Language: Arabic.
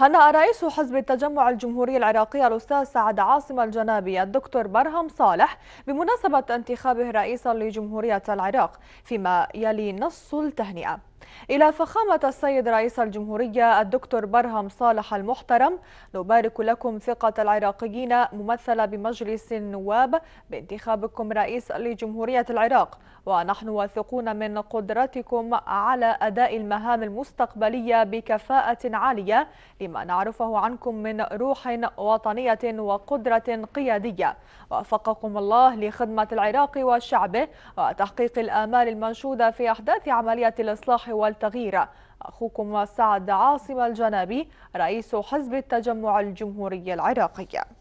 هنأ رئيس حزب التجمع الجمهوري العراقي الأستاذ سعد عاصم الجنابي الدكتور برهم صالح بمناسبة انتخابه رئيسا لجمهورية العراق فيما يلي نص التهنئة إلى فخامة السيد رئيس الجمهورية الدكتور برهم صالح المحترم نبارك لكم ثقة العراقيين ممثلة بمجلس النواب بانتخابكم رئيس لجمهورية العراق ونحن واثقون من قدرتكم على أداء المهام المستقبلية بكفاءة عالية لما نعرفه عنكم من روح وطنية وقدرة قيادية وفقكم الله لخدمة العراق وشعبه وتحقيق الآمال المنشودة في أحداث عملية الإصلاح والتغيير أخوكم سعد عاصم الجنابي رئيس حزب التجمع الجمهوري العراقي